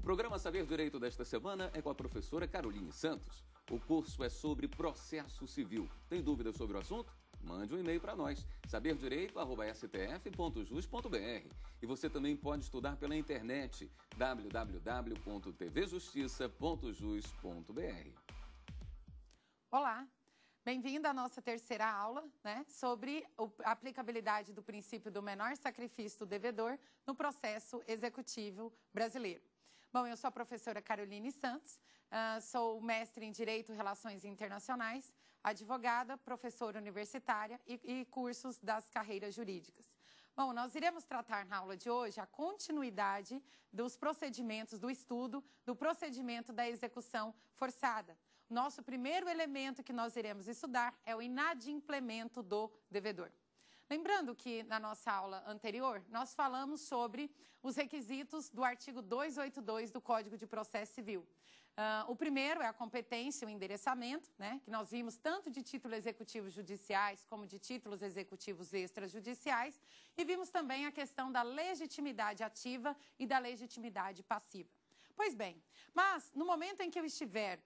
O programa Saber Direito desta semana é com a professora Caroline Santos. O curso é sobre processo civil. Tem dúvidas sobre o assunto? Mande um e-mail para nós, saberdireito.stf.jus.br. E você também pode estudar pela internet, www.tvjustiça.jus.br. Olá, Bem-vindo à nossa terceira aula né, sobre a aplicabilidade do princípio do menor sacrifício do devedor no processo executivo brasileiro. Bom, eu sou a professora Caroline Santos, ah, sou mestre em Direito e Relações Internacionais, advogada, professora universitária e, e cursos das carreiras jurídicas. Bom, nós iremos tratar na aula de hoje a continuidade dos procedimentos do estudo do procedimento da execução forçada. Nosso primeiro elemento que nós iremos estudar é o inadimplemento do devedor. Lembrando que na nossa aula anterior, nós falamos sobre os requisitos do artigo 282 do Código de Processo Civil. Uh, o primeiro é a competência, o endereçamento, né, que nós vimos tanto de títulos executivos judiciais como de títulos executivos extrajudiciais, e vimos também a questão da legitimidade ativa e da legitimidade passiva. Pois bem, mas no momento em que eu estiver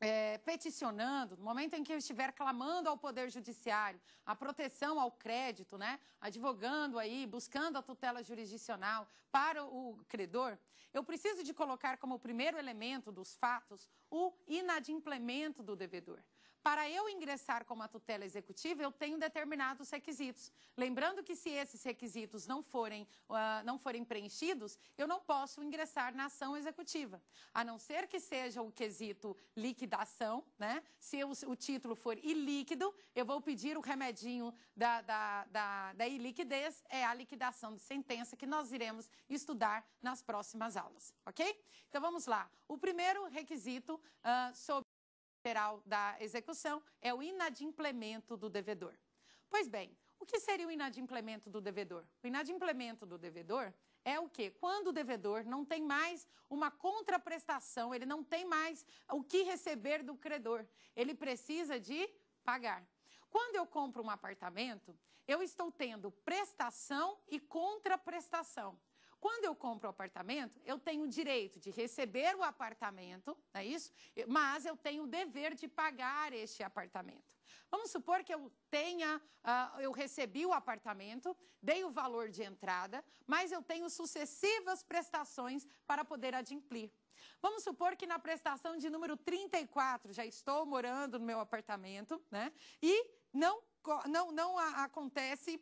é, peticionando, no momento em que eu estiver clamando ao Poder Judiciário a proteção ao crédito, né, advogando aí, buscando a tutela jurisdicional para o credor, eu preciso de colocar como primeiro elemento dos fatos o inadimplemento do devedor. Para eu ingressar como a tutela executiva, eu tenho determinados requisitos. Lembrando que se esses requisitos não forem, uh, não forem preenchidos, eu não posso ingressar na ação executiva. A não ser que seja o quesito liquidação, né? Se eu, o título for ilíquido, eu vou pedir o remedinho da, da, da, da iliquidez, é a liquidação de sentença que nós iremos estudar nas próximas aulas, ok? Então vamos lá. O primeiro requisito uh, sobre peral da execução é o inadimplemento do devedor. Pois bem, o que seria o inadimplemento do devedor? O inadimplemento do devedor é o quê? Quando o devedor não tem mais uma contraprestação, ele não tem mais o que receber do credor, ele precisa de pagar. Quando eu compro um apartamento, eu estou tendo prestação e contraprestação. Quando eu compro o apartamento, eu tenho o direito de receber o apartamento, não é isso? Mas eu tenho o dever de pagar este apartamento. Vamos supor que eu tenha, uh, eu recebi o apartamento, dei o valor de entrada, mas eu tenho sucessivas prestações para poder adimplir. Vamos supor que na prestação de número 34 já estou morando no meu apartamento, né? E não, não, não acontece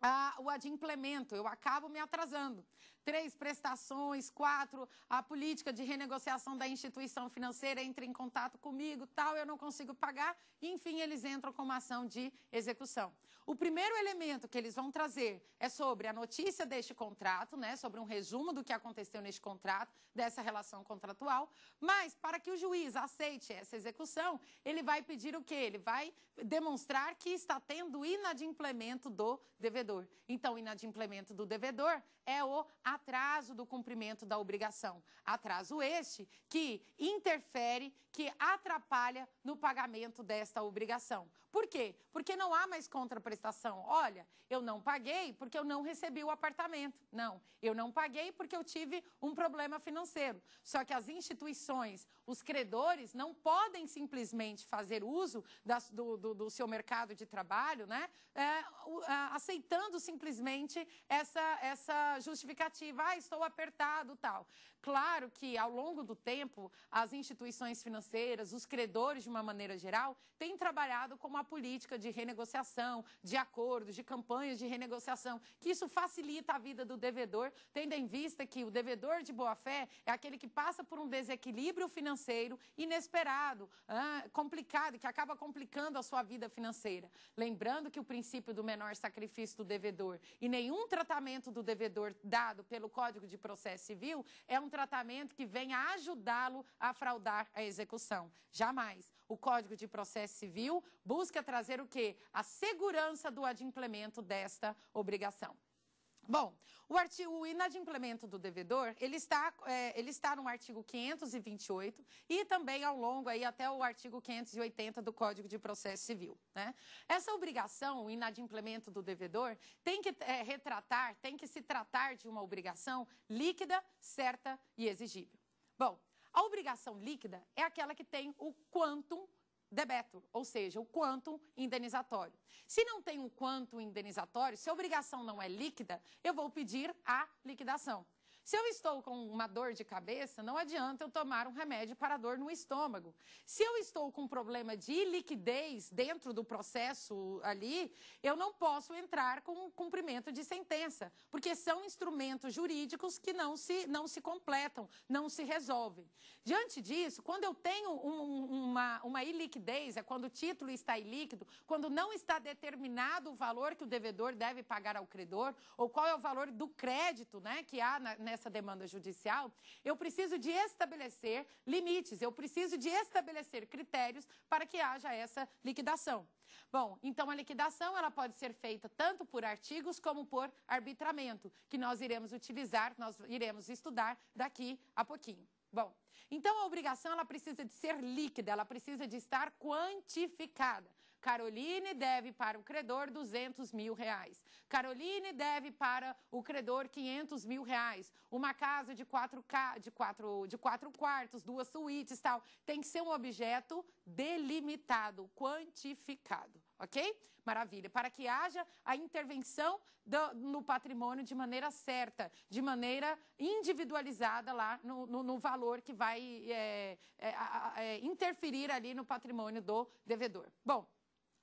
ah, o adimplemento, eu acabo me atrasando três prestações, quatro, a política de renegociação da instituição financeira entra em contato comigo, tal, eu não consigo pagar, e, enfim, eles entram com uma ação de execução. O primeiro elemento que eles vão trazer é sobre a notícia deste contrato, né, sobre um resumo do que aconteceu neste contrato, dessa relação contratual, mas para que o juiz aceite essa execução, ele vai pedir o quê? Ele vai demonstrar que está tendo inadimplemento do devedor. Então, o inadimplemento do devedor é o a atraso do cumprimento da obrigação. Atraso este que interfere, que atrapalha no pagamento desta obrigação. Por quê? Porque não há mais contraprestação. Olha, eu não paguei porque eu não recebi o apartamento. Não, eu não paguei porque eu tive um problema financeiro. Só que as instituições, os credores, não podem simplesmente fazer uso das, do, do, do, seu mercado de trabalho, né? É, aceitando simplesmente essa, essa justificativa. Ah, estou apertado, tal. Claro que ao longo do tempo, as instituições financeiras, os credores de uma maneira geral, têm trabalhado com uma política de renegociação, de acordos, de campanhas de renegociação, que isso facilita a vida do devedor, tendo em vista que o devedor de boa-fé é aquele que passa por um desequilíbrio financeiro inesperado, complicado, que acaba complicando a sua vida financeira. Lembrando que o princípio do menor sacrifício do devedor e nenhum tratamento do devedor dado pelo Código de Processo Civil é um um tratamento que venha ajudá-lo a fraudar a execução. Jamais. O Código de Processo Civil busca trazer o quê? A segurança do adimplemento desta obrigação. Bom, o, artigo, o inadimplemento do devedor, ele está, é, ele está no artigo 528 e também ao longo aí até o artigo 580 do Código de Processo Civil. Né? Essa obrigação, o inadimplemento do devedor, tem que é, retratar, tem que se tratar de uma obrigação líquida, certa e exigível. Bom, a obrigação líquida é aquela que tem o quantum debeto, ou seja, o quanto indenizatório. Se não tem um quanto indenizatório, se a obrigação não é líquida, eu vou pedir a liquidação. Se eu estou com uma dor de cabeça, não adianta eu tomar um remédio para dor no estômago. Se eu estou com um problema de liquidez dentro do processo ali, eu não posso entrar com cumprimento de sentença, porque são instrumentos jurídicos que não se, não se completam, não se resolvem. Diante disso, quando eu tenho um, uma, uma iliquidez, é quando o título está ilíquido, quando não está determinado o valor que o devedor deve pagar ao credor, ou qual é o valor do crédito né, que há nessa essa demanda judicial, eu preciso de estabelecer limites, eu preciso de estabelecer critérios para que haja essa liquidação. Bom, então a liquidação ela pode ser feita tanto por artigos como por arbitramento, que nós iremos utilizar, nós iremos estudar daqui a pouquinho. Bom, então a obrigação ela precisa de ser líquida, ela precisa de estar quantificada. Caroline deve para o credor 200 mil reais. Caroline deve para o credor 500 mil reais. Uma casa de quatro, de quatro, de quatro quartos, duas suítes tal. Tem que ser um objeto delimitado, quantificado ok? Maravilha. Para que haja a intervenção do, no patrimônio de maneira certa, de maneira individualizada lá no, no, no valor que vai é, é, é, interferir ali no patrimônio do devedor. Bom.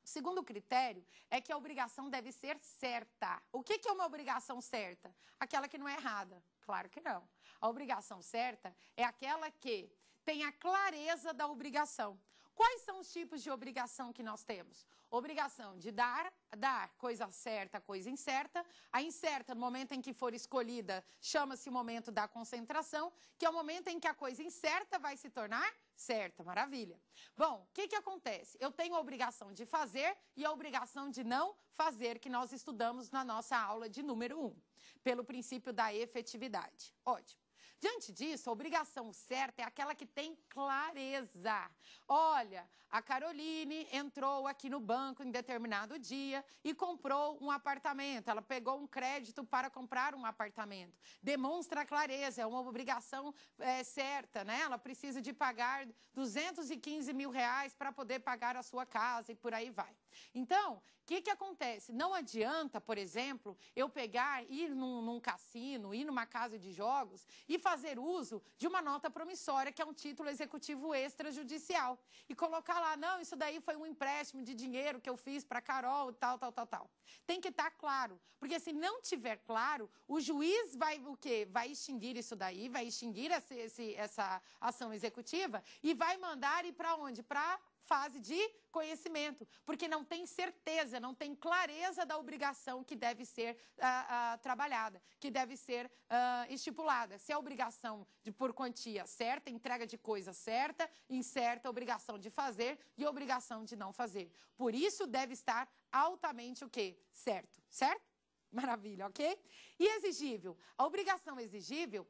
O segundo critério é que a obrigação deve ser certa. O que, é uma obrigação certa? Aquela que não é errada. Claro que não. A obrigação certa é aquela que tem a clareza da obrigação. Quais são os tipos de obrigação que nós temos? Obrigação de dar, dar coisa certa, coisa incerta. A incerta, no momento em que for escolhida, chama-se o momento da concentração, que é o momento em que a coisa incerta vai se tornar certa, maravilha. Bom, o que, que acontece? Eu tenho a obrigação de fazer e a obrigação de não fazer, que nós estudamos na nossa aula de número 1, um, pelo princípio da efetividade. Ótimo. Diante disso, a obrigação certa é aquela que tem clareza. Olha, a Caroline entrou aqui no banco em determinado dia e comprou um apartamento. Ela pegou um crédito para comprar um apartamento. Demonstra clareza, é uma obrigação é, certa, né? Ela precisa de pagar 215 mil reais para poder pagar a sua casa e por aí vai. Então, o que, que acontece? Não adianta, por exemplo, eu pegar, ir num, num cassino, ir numa casa de jogos e fazer uso de uma nota promissória, que é um título executivo extrajudicial, e colocar lá, não, isso daí foi um empréstimo de dinheiro que eu fiz para Carol, tal, tal, tal, tal. Tem que estar tá claro, porque se não tiver claro, o juiz vai o quê? Vai extinguir isso daí, vai extinguir essa, essa ação executiva e vai mandar ir para onde? Para fase de conhecimento, porque não tem certeza, não tem clareza da obrigação que deve ser uh, uh, trabalhada, que deve ser uh, estipulada. Se é obrigação de por quantia certa, entrega de coisa certa, incerta, obrigação de fazer e obrigação de não fazer. Por isso deve estar altamente o quê? Certo, certo? Maravilha, ok? E exigível. A obrigação exigível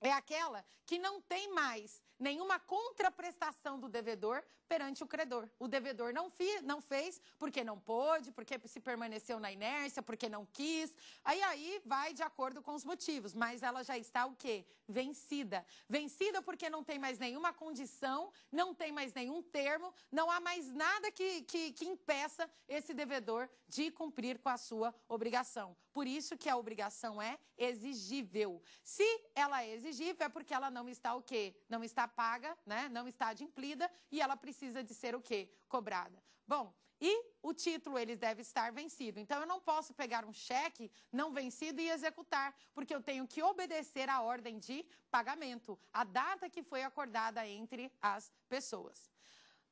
é aquela que não tem mais nenhuma contraprestação do devedor perante o credor. O devedor não, fi, não fez porque não pôde, porque se permaneceu na inércia, porque não quis. Aí aí vai de acordo com os motivos, mas ela já está o quê? Vencida. Vencida porque não tem mais nenhuma condição, não tem mais nenhum termo, não há mais nada que, que, que impeça esse devedor de cumprir com a sua obrigação. Por isso que a obrigação é exigível. Se ela é exigível, é porque ela não está o quê? Não está paga, né? Não está adimplida e ela precisa precisa de ser o quê? Cobrada. Bom, e o título ele deve estar vencido. Então eu não posso pegar um cheque não vencido e executar, porque eu tenho que obedecer à ordem de pagamento, a data que foi acordada entre as pessoas.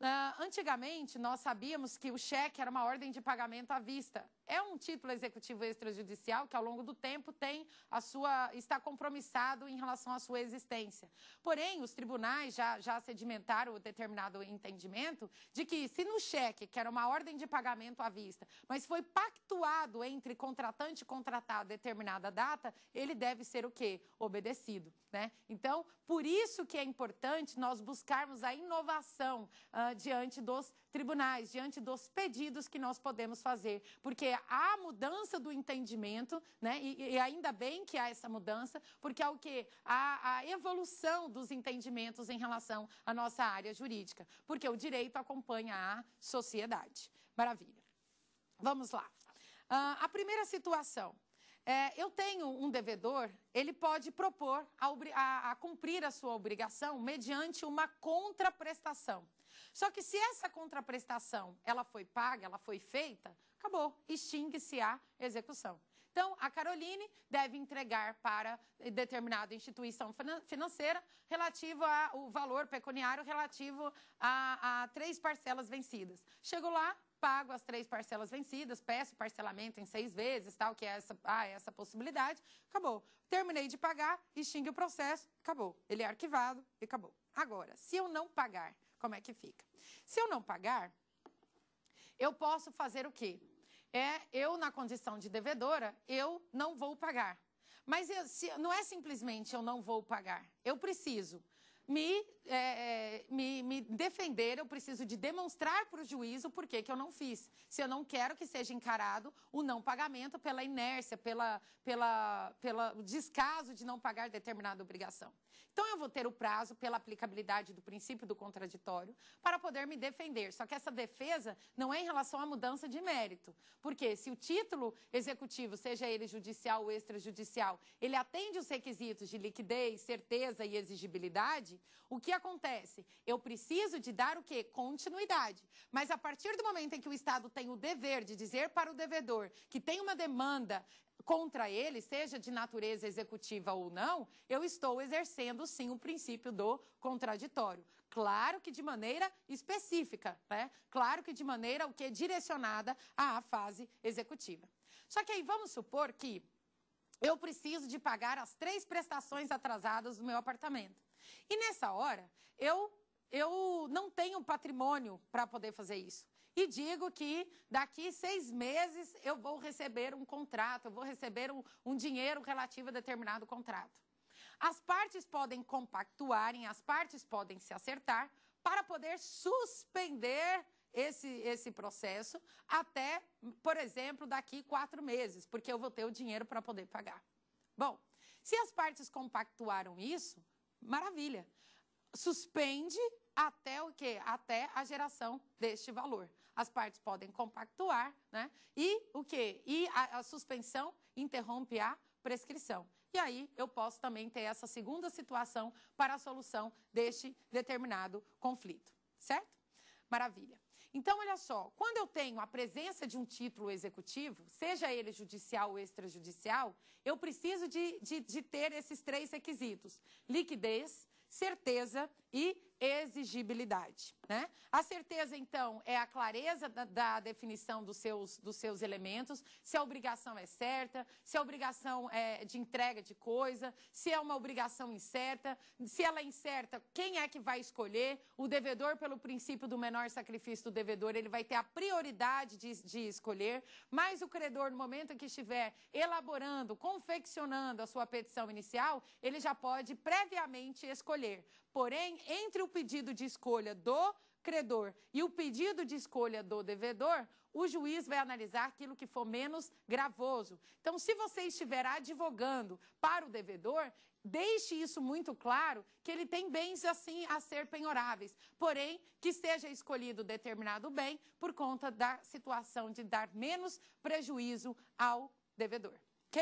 Uh, antigamente, nós sabíamos que o cheque era uma ordem de pagamento à vista é um título executivo extrajudicial que, ao longo do tempo, tem a sua está compromissado em relação à sua existência. Porém, os tribunais já, já sedimentaram o determinado entendimento de que, se no cheque, que era uma ordem de pagamento à vista, mas foi pactuado entre contratante e contratado determinada data, ele deve ser o quê? Obedecido. Né? Então, por isso que é importante nós buscarmos a inovação uh, diante dos tribunais, diante dos pedidos que nós podemos fazer, porque há mudança do entendimento, né? E, e ainda bem que há essa mudança, porque é há o que há a evolução dos entendimentos em relação à nossa área jurídica, porque o direito acompanha a sociedade. Maravilha. Vamos lá. Uh, a primeira situação. É, eu tenho um devedor, ele pode propor a, a, a cumprir a sua obrigação mediante uma contraprestação. Só que se essa contraprestação ela foi paga, ela foi feita, acabou, extingue-se a execução. Então, a Caroline deve entregar para determinada instituição financeira relativo ao valor pecuniário relativo a, a três parcelas vencidas. Chego lá, pago as três parcelas vencidas, peço parcelamento em seis vezes, tal, que é essa, ah, é essa possibilidade, acabou. Terminei de pagar, extingue o processo, acabou. Ele é arquivado e acabou. Agora, se eu não pagar como é que fica. Se eu não pagar, eu posso fazer o quê? É, eu, na condição de devedora, eu não vou pagar. Mas eu, se, não é simplesmente eu não vou pagar. Eu preciso me, é, é, me, me, defender, eu preciso de demonstrar para o juízo por que eu não fiz. Se eu não quero que seja encarado o não pagamento pela inércia, pela, pela, pela descaso de não pagar determinada obrigação. Então, eu vou ter o prazo pela aplicabilidade do princípio do contraditório para poder me defender. Só que essa defesa não é em relação à mudança de mérito. Porque se o título executivo, seja ele judicial ou extrajudicial, ele atende os requisitos de liquidez, certeza e exigibilidade, continuidade. O que acontece? Eu preciso de dar o quê? Continuidade. Mas a partir do momento em que o Estado tem o dever de dizer para o devedor que tem uma demanda contra ele, seja de natureza executiva ou não, eu estou exercendo sim o princípio do contraditório. Claro que de maneira específica, né? Claro que de maneira o que é direcionada à fase executiva. Só que aí vamos supor que eu preciso de pagar as três prestações atrasadas do meu apartamento. E nessa hora, eu, eu não tenho patrimônio para poder fazer isso. E digo que daqui seis meses eu vou receber um contrato, eu vou receber um, um dinheiro relativo a determinado contrato. As partes podem compactuarem, as partes podem se acertar para poder suspender esse, esse processo até, por exemplo, daqui quatro meses, porque eu vou ter o dinheiro para poder pagar. Bom, se as partes compactuaram isso, Maravilha. Suspende até o quê? Até a geração deste valor. As partes podem compactuar, né? E o quê? E a, a suspensão interrompe a prescrição. E aí eu posso também ter essa segunda situação para a solução deste determinado conflito, certo? Maravilha. Então, olha só, quando eu tenho a presença de um título executivo, seja ele judicial ou extrajudicial, eu preciso de, de, de ter esses três requisitos: liquidez, certeza e exigibilidade. Né? A certeza, então, é a clareza da, da, definição dos seus, dos seus elementos, se a obrigação é certa, se a obrigação é de entrega de coisa, se é uma obrigação incerta, se ela é incerta, quem é que vai escolher? O devedor, pelo princípio do menor sacrifício do devedor, ele vai ter a prioridade de, de escolher, mas o credor, no momento em que estiver elaborando, confeccionando a sua petição inicial, ele já pode previamente escolher. Porém, entre o pedido de escolha do credor e o pedido de escolha do devedor, o juiz vai analisar aquilo que for menos gravoso. Então, se você estiver advogando para o devedor, deixe isso muito claro que ele tem bens assim a ser penhoráveis, porém que seja escolhido determinado bem por conta da situação de dar menos prejuízo ao devedor, OK?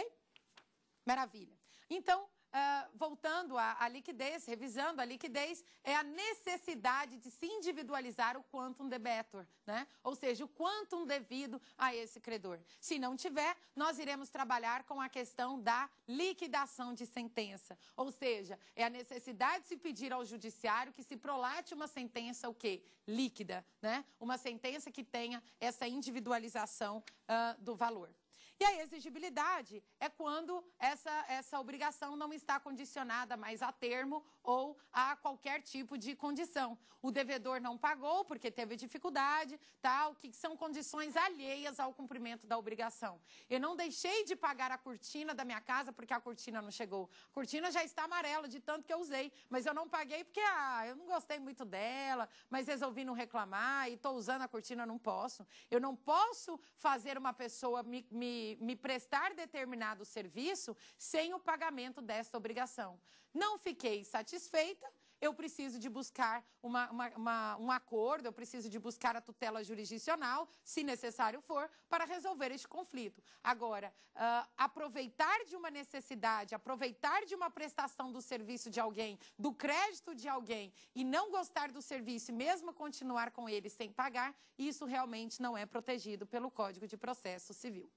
Maravilha. Então, ah, voltando à, liquidez, revisando a liquidez, é a necessidade de se individualizar o quantum debetor, né? ou seja, o quantum devido a esse credor. Se não tiver, nós iremos trabalhar com a questão da liquidação de sentença, ou seja, é a necessidade de se pedir ao judiciário que se prolate uma sentença o quê? Líquida, né? uma sentença que tenha essa individualização uh, do valor. E a exigibilidade é quando essa, essa obrigação não está condicionada mais a termo ou a qualquer tipo de condição. O devedor não pagou porque teve dificuldade, tal, que são condições alheias ao cumprimento da obrigação. Eu não deixei de pagar a cortina da minha casa porque a cortina não chegou. A cortina já está amarela de tanto que eu usei, mas eu não paguei porque ah, eu não gostei muito dela, mas resolvi não reclamar e estou usando a cortina, não posso. Eu não posso fazer uma pessoa me, me me prestar determinado serviço sem o pagamento desta obrigação. Não fiquei satisfeita, eu preciso de buscar uma, uma, uma, um acordo, eu preciso de buscar a tutela jurisdicional, se necessário for, para resolver este conflito. Agora, uh, aproveitar de uma necessidade, aproveitar de uma prestação do serviço de alguém, do crédito de alguém, e não gostar do serviço e mesmo continuar com ele sem pagar, isso realmente não é protegido pelo Código de Processo Civil.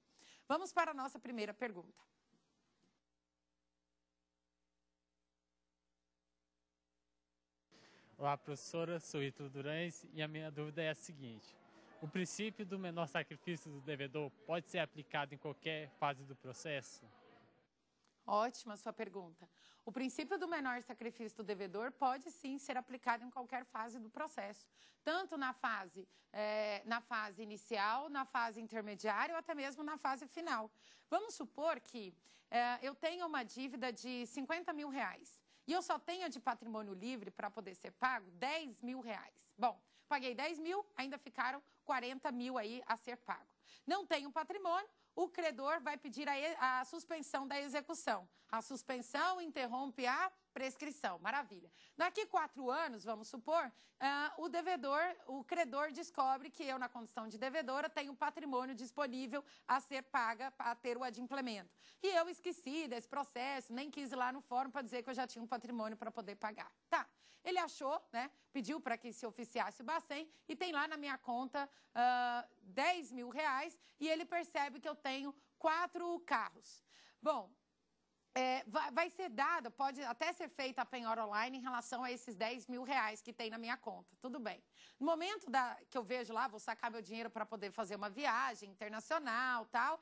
Vamos para a nossa primeira pergunta. Olá, professora, sou Ítalo Durães e a minha dúvida é a seguinte. O princípio do menor sacrifício do devedor pode ser aplicado em qualquer fase do processo? Ótima sua pergunta. O princípio do menor sacrifício do devedor pode sim ser aplicado em qualquer fase do processo, tanto na fase, é, na fase inicial, na fase intermediária ou até mesmo na fase final. Vamos supor que é, eu tenha uma dívida de 50 mil reais e eu só tenho de patrimônio livre para poder ser pago 10 mil reais. Bom, paguei 10 mil, ainda ficaram 40 mil aí a ser pago. Não tenho patrimônio, o credor vai pedir a, a suspensão da execução. A suspensão interrompe a prescrição. Maravilha. Daqui quatro anos, vamos supor, uh, o devedor, o credor descobre que eu, na condição de devedora, tenho patrimônio disponível a ser paga, a ter o adimplemento. E eu esqueci desse processo, nem quis ir lá no fórum para dizer que eu já tinha um patrimônio para poder pagar. Tá. Ele achou, né? Pediu para que se oficiasse o Bacen e tem lá na minha conta uh, ah, 10 mil reais e ele percebe que eu tenho quatro carros. Bom, é, vai, vai, ser dada, pode até ser feita a penhora online em relação a esses 10 mil reais que tem na minha conta. Tudo bem. No momento da, que eu vejo lá, vou sacar meu dinheiro para poder fazer uma viagem internacional tal,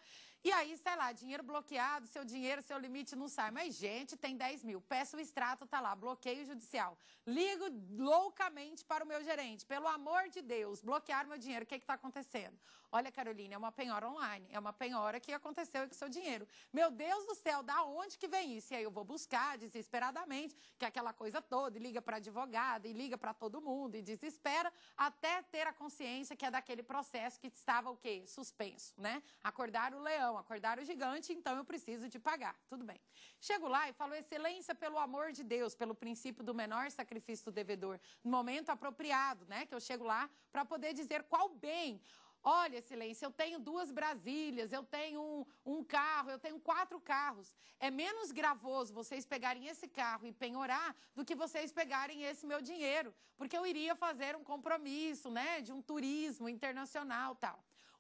e aí, sei lá, dinheiro bloqueado, seu dinheiro, seu limite não sai. Mas, gente, tem 10 mil. peço o extrato, tá lá, bloqueio judicial. Ligo loucamente para o meu gerente. Pelo amor de Deus, bloquear meu dinheiro. O que é está acontecendo? Olha, Carolina, é uma penhora online. É uma penhora que aconteceu com o seu dinheiro. Meu Deus do céu, da onde que vem isso? E aí eu vou buscar desesperadamente, que é aquela coisa toda, e liga para advogado, e liga para todo mundo, e desespera, até ter a consciência que é daquele processo que estava o quê? Suspenso, né? Acordar o leão acordaram acordar o gigante, então eu preciso de pagar. Tudo bem. Chego lá e falo, excelência, pelo amor de Deus, pelo princípio do menor sacrifício do devedor, no momento apropriado, né? Que eu chego lá para poder dizer qual bem. Olha, excelência, eu tenho duas Brasílias, eu tenho um, um, carro, eu tenho quatro carros. É menos gravoso vocês pegarem esse carro e penhorar do que vocês pegarem esse meu dinheiro, porque eu iria fazer um compromisso, né, de um turismo internacional, tal.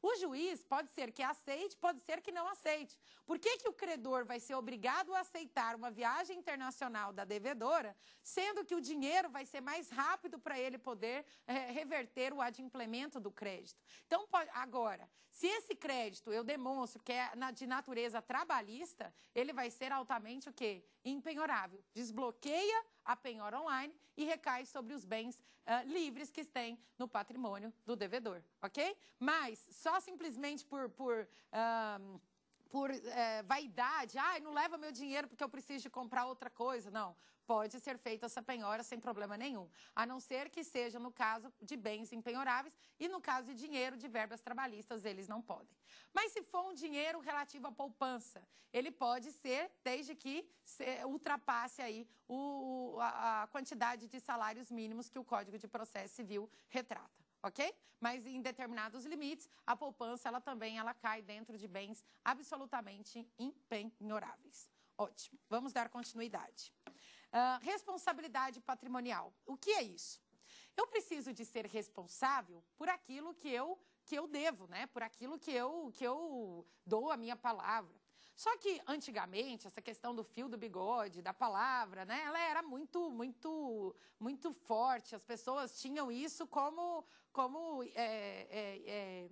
O juiz pode ser que aceite, pode ser que não aceite. Por que, que o credor vai ser obrigado a aceitar uma viagem internacional da devedora, sendo que o dinheiro vai ser mais rápido para ele poder é, reverter o adimplemento do crédito? Então, pode, agora, se esse crédito eu demonstro que é na, de natureza trabalhista, ele vai ser altamente o quê? impenhorável. Desbloqueia a penhora online e recai sobre os bens uh, livres que tem no patrimônio do devedor, ok? Mas só simplesmente por. por uh, por é, vaidade, ah, não leva meu dinheiro porque eu preciso de comprar outra coisa. Não, pode ser feita essa penhora sem problema nenhum, a não ser que seja no caso de bens empenhoráveis e no caso de dinheiro de verbas trabalhistas, eles não podem. Mas se for um dinheiro relativo à poupança, ele pode ser desde que ultrapasse aí o, a, a quantidade de salários mínimos que o Código de Processo Civil retrata ok? Mas em determinados limites, a poupança ela também ela cai dentro de bens absolutamente impenhoráveis. Ótimo, vamos dar continuidade. Uh, responsabilidade patrimonial. O que é isso? Eu preciso de ser responsável por aquilo que eu que eu devo, né? Por aquilo que eu que eu dou a minha palavra. Só que antigamente essa questão do fio do bigode, da palavra, né, ela era muito, muito, muito forte. As pessoas tinham isso como, como é, é, é,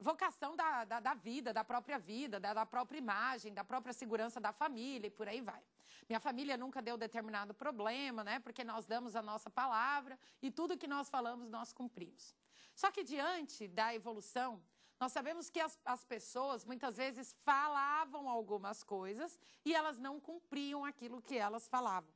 vocação da, da, da, vida, da própria vida, da, da, própria imagem, da própria segurança da família e por aí vai. Minha família nunca deu determinado problema, né? Porque nós damos a nossa palavra e tudo que nós falamos nós cumprimos. Só que diante da evolução nós sabemos que as, as pessoas muitas vezes falavam algumas coisas e elas não cumpriam aquilo que elas falavam.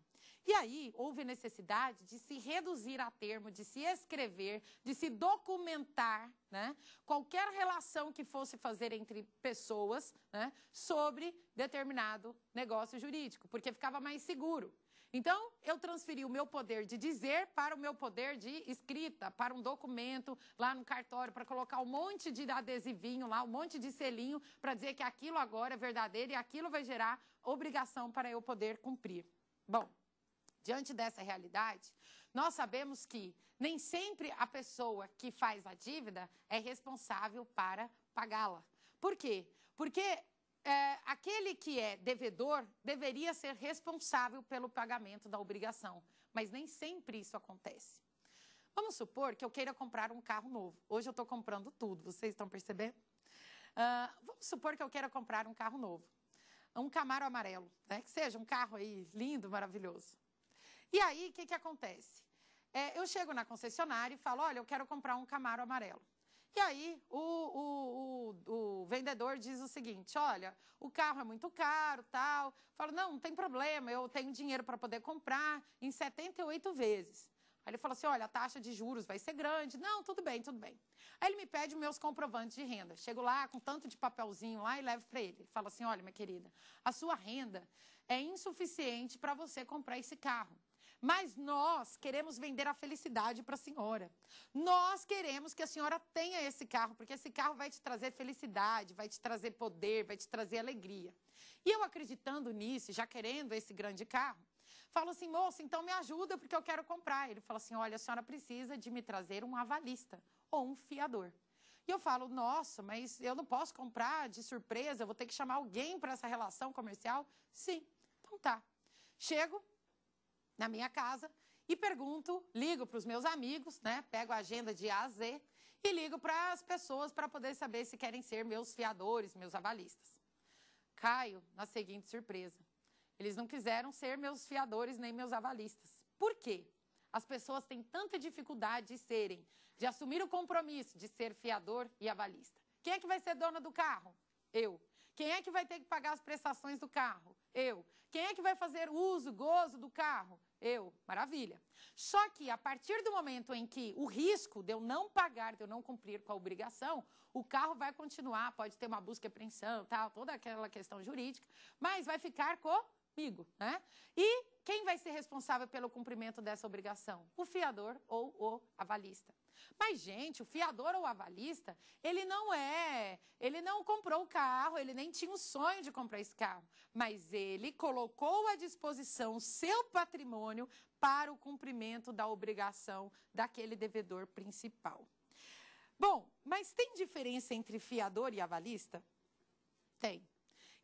E aí houve necessidade de se reduzir a termo, de se escrever, de se documentar, né? Qualquer relação que fosse fazer entre pessoas, né? Sobre determinado negócio jurídico, porque ficava mais seguro. Então, eu transferi o meu poder de dizer para o meu poder de escrita, para um documento lá no cartório, para colocar um monte de adesivinho lá, um monte de selinho, para dizer que aquilo agora é verdadeiro e aquilo vai gerar obrigação para eu poder cumprir. Bom, diante dessa realidade, nós sabemos que nem sempre a pessoa que faz a dívida é responsável para pagá-la. Por quê? Porque é, aquele que é devedor deveria ser responsável pelo pagamento da obrigação, mas nem sempre isso acontece. Vamos supor que eu queira comprar um carro novo. Hoje eu estou comprando tudo, vocês estão percebendo? Uh, vamos supor que eu queira comprar um carro novo, um Camaro amarelo, né? que seja um carro aí lindo, maravilhoso. E aí, o que, que acontece? É, eu chego na concessionária e falo, olha, eu quero comprar um Camaro amarelo. E aí o, o, o, o, vendedor diz o seguinte: olha, o carro é muito caro, tal. Fala, não, não tem problema, eu tenho dinheiro para poder comprar em 78 vezes. Aí ele falou assim: olha, a taxa de juros vai ser grande. Não, tudo bem, tudo bem. Aí ele me pede os meus comprovantes de renda. Chego lá com tanto de papelzinho lá e levo para ele. Ele fala assim: olha, minha querida, a sua renda é insuficiente para você comprar esse carro. Mas nós queremos vender a felicidade para a senhora. Nós queremos que a senhora tenha esse carro, porque esse carro vai te trazer felicidade, vai te trazer poder, vai te trazer alegria. E eu acreditando nisso, já querendo esse grande carro, falo assim, moça, então me ajuda porque eu quero comprar. Ele fala assim, olha, a senhora precisa de me trazer um avalista ou um fiador. E eu falo, nossa, mas eu não posso comprar de surpresa, eu vou ter que chamar alguém para essa relação comercial? Sim, então tá. Chego, na minha casa e pergunto, ligo para os meus amigos, né? Pego a agenda de A a Z e ligo para as pessoas para poder saber se querem ser meus fiadores, meus avalistas. Caio na seguinte surpresa. Eles não quiseram ser meus fiadores nem meus avalistas. Por quê? As pessoas têm tanta dificuldade de serem, de assumir o compromisso de ser fiador e avalista. Quem é que vai ser dona do carro? Eu. Quem é que vai ter que pagar as prestações do carro? Eu. Quem é que vai fazer uso, gozo do carro? Eu, maravilha. Só que a partir do momento em que o risco de eu não pagar, de eu não cumprir com a obrigação, o carro vai continuar, pode ter uma busca e apreensão, tal, toda aquela questão jurídica, mas vai ficar com comigo, né? E quem vai ser responsável pelo cumprimento dessa obrigação? O fiador ou o avalista. Mas, gente, o fiador ou avalista, ele não é. Ele não comprou o carro, ele nem tinha o sonho de comprar esse carro. Mas ele colocou à disposição seu patrimônio para o cumprimento da obrigação daquele devedor principal. Bom, mas tem diferença entre fiador e avalista? Tem.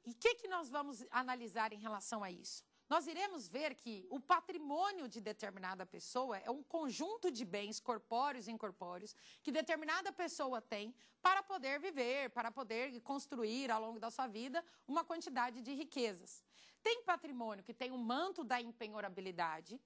E o que, que nós vamos analisar em relação a isso? Nós iremos ver que o patrimônio de determinada pessoa é um conjunto de bens corpóreos e incorpóreos que determinada pessoa tem para poder viver, para poder construir ao longo da sua vida uma quantidade de riquezas. Tem patrimônio que tem o manto da empenhorabilidade,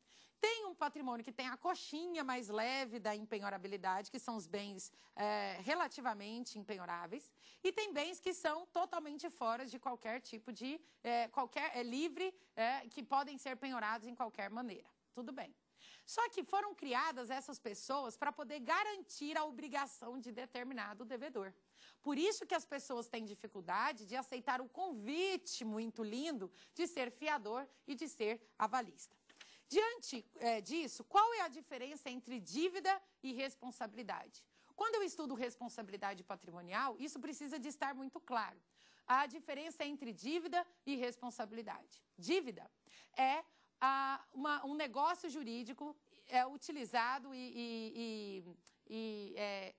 tem um patrimônio que tem a coxinha mais leve da empenhorabilidade, que são os bens é, relativamente empenhoráveis, e tem bens que são totalmente fora de qualquer tipo de. É, qualquer é, livre, é, que podem ser penhorados em qualquer maneira. Tudo bem. Só que foram criadas essas pessoas para poder garantir a obrigação de determinado devedor. Por isso que as pessoas têm dificuldade de aceitar o convite muito lindo de ser fiador e de ser avalista. Diante é, disso, qual é a diferença entre dívida e responsabilidade? Quando eu estudo responsabilidade patrimonial, isso precisa de estar muito claro. A diferença entre dívida e responsabilidade. Dívida é a, uma, um negócio jurídico é utilizado e, e, e, e é,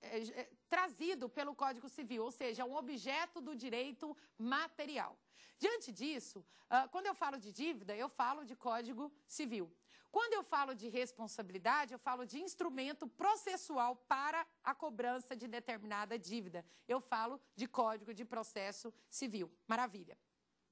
é, é, trazido pelo Código Civil, ou seja, é um objeto do direito material. Diante disso, ah, quando eu falo de dívida, eu falo de código civil. Quando eu falo de responsabilidade, eu falo de instrumento processual para a cobrança de determinada dívida. Eu falo de código de processo civil. Maravilha.